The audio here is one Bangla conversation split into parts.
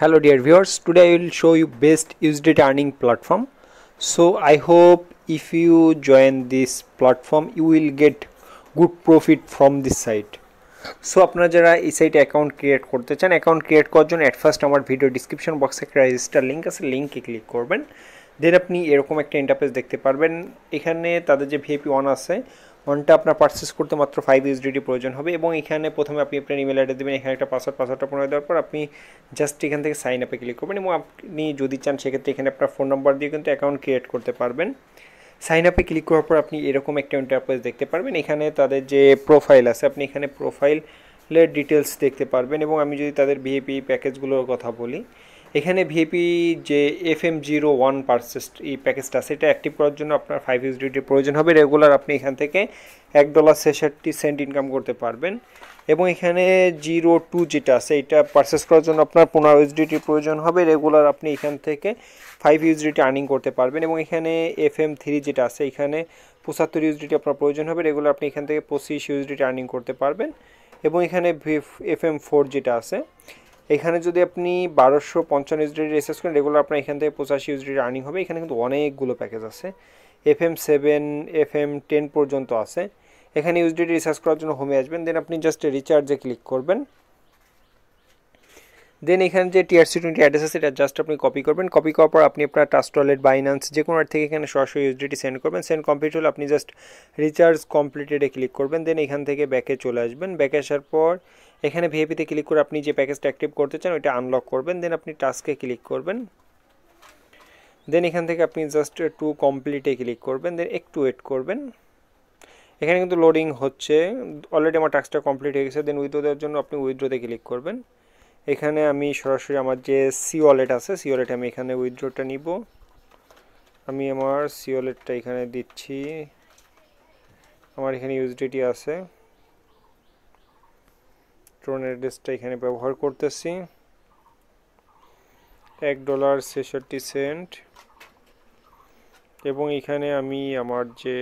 hello dear viewers today i will show you best USDT earning platform so i hope if you join this platform you will get good profit from this site so আপনারা যারা এই সাইটে অ্যাকাউন্ট ক্রিয়েট করতে চান অ্যাকাউন্ট ক্রিয়েট করার জন্য অ্যাট ফার্স্ট আমার ভিডিও ডিসক্রিপশন বক্সে একটা রেজিস্টার লিঙ্ক আছে লিঙ্কে ক্লিক করবেন দেন আপনি এরকম একটা ইন্টারফেস দেখতে পারবেন এখানে তাদের যে ভিএপি ওয়ান আছে ওয়ানটা আপনার পার্সেস করতে মাত্র ফাইভ ইউজডিটি প্রয়োজন হবে এবং এখানে প্রথমে আপনি আপনার ইমেল আইডি দেবেন এখানে একটা পাসওয়ার্ড পাসওয়ার্ডটা পুনরায় দেওয়ার পর আপনি জাস্ট এখান থেকে সাইন আপে ক্লিক করবেন এবং আপনি যদি চান সেক্ষেত্রে এখানে আপনার ফোন নম্বর দিয়ে কিন্তু অ্যাকাউন্ট ক্রিয়েট করতে পারবেন সাইন আপে ক্লিক করার পর আপনি এরকম একটা ইন্টারপ্রাইজ দেখতে পারবেন এখানে তাদের যে প্রোফাইল আছে আপনি এখানে প্রোফাইলের ডিটেলস দেখতে পারবেন এবং আমি যদি তাদের ভিএপি প্যাকেজগুলোর কথা বলি এখানে ভিএপি যে F M zero one purchase এই প্যাকেজটা সেটা অ্যাক্টিভ করার জন্য আপনার ফাইভ ইউজডিটির প্রয়োজন হবে রেগুলার আপনি এখান থেকে এক ডলার ছেষট্টি সেন্ট ইনকাম করতে পারবেন এবং এখানে জিরো টু যেটা আছে এটা পার্সেস করার জন্য আপনার পনেরো ইউজডিটির প্রয়োজন হবে রেগুলার আপনি এখান থেকে ফাইভ ইউজডিটি আর্নিং করতে পারবেন এবং এখানে এফ এম থ্রি যেটা আছে এখানে পঁচাত্তর ইউজডিটি আপনার প্রয়োজন হবে রেগুলার আপনি এখান থেকে পঁচিশ ইউজডিটি আর্নিং করতে পারবেন এবং এখানে এফ এম ফোর যেটা আছে এখানে যদি আপনি বারোশো পঞ্চান্ন ইউজডিটি রিসার্চ করেন রেগুলার আপনার এখান থেকে পঁচাশি ইউজডিটি আর্নিং হবে এখানে কিন্তু অনেকগুলো প্যাকেজ আছে F M seven F M ten পর্যন্ত আছে এখানে ইউজিডি রিসার্চ করার জন্য হোমে আসবেন দেন আপনি জাস্ট রিচার্জে ক্লিক করবেন দেন এখানে যে টিআরসি টোয়েন্টি অ্যাড্রেস আছে এটা জাস্ট আপনি কপি করবেন কপি করার পর আপনি আপনার টাস্ট ওয়ালেট বাইন্যান্স যে কোনো থেকে এখানে সরাসরি ইউজডিটি সেন্ড করবেন সেন্ড কমপ্লিট হলে আপনি জাস্ট রিচার্জ কমপ্লিটেডে ক্লিক করবেন দেন এখান থেকে ব্যাকে চলে আসবেন ব্যাকে আসার পর এখানে ভিএপিতে ক্লিক করে আপনি যে প্যাকেজটা অ্যাক্টিভ করতে চান ওইটা আনলক করবেন দেন আপনি টাস্কে ক্লিক করবেন দেন এখান থেকে আপনি জাস্ট টু কমপ্লিটে ক্লিক করবেন দেন একটু ওয়েট করবেন এখানে কিন্তু লোডিং হচ্ছে অলরেডি আমার টাস্কটা কমপ্লিট হয়ে গেছে দেন উইথড্রোদের জন্য আপনি উইথ্রোতে ক্লিক করবেন এখানে আমি সরাসরি আমার যে সি ওয়ালেট আছে সি ওয়ালেট আমি এখানে উইথড্রটা নিব আমি আমার সি ওয়ালেটটা এখানে দিচ্ছি আমার এখানে ইউজডিটি আছে ট্রোন অ্যাড্রেসটা এখানে ব্যবহার করতেছি এক ডলার ছেষট্টি সেন্ট এবং এখানে আমি আমার যে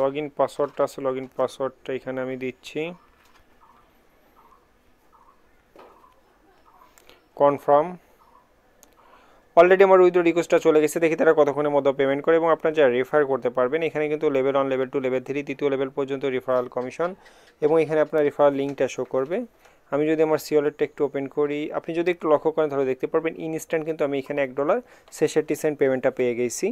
লগ ইন পাসওয়ার্ডটা আছে লগ ইন পাসওয়ার্ডটা এখানে আমি দিচ্ছি কনফার্ম অলরেডি আমার উইথ রিকোয়েস্টটা চলে গেছে দেখি তারা কতক্ষণের মধ্যে পেমেন্ট করে এবং আপনারা যা রেফার করতে পারবেন এখানে কিন্তু level one level two level three তৃতীয় লেভেল পর্যন্ত রেফারাল কমিশন এবং এখানে আপনার রেফারাল লিঙ্কটা শো করবে আমি যদি আমার সিওলেটটা একটু ওপেন করি আপনি যদি একটু লক্ষ্য করেন তাহলে দেখতে পারবেন ইনস্ট্যান্ট কিন্তু আমি এখানে এক ডলার ছেষট্টি সেন্ট পেমেন্টটা পেয়ে গেছি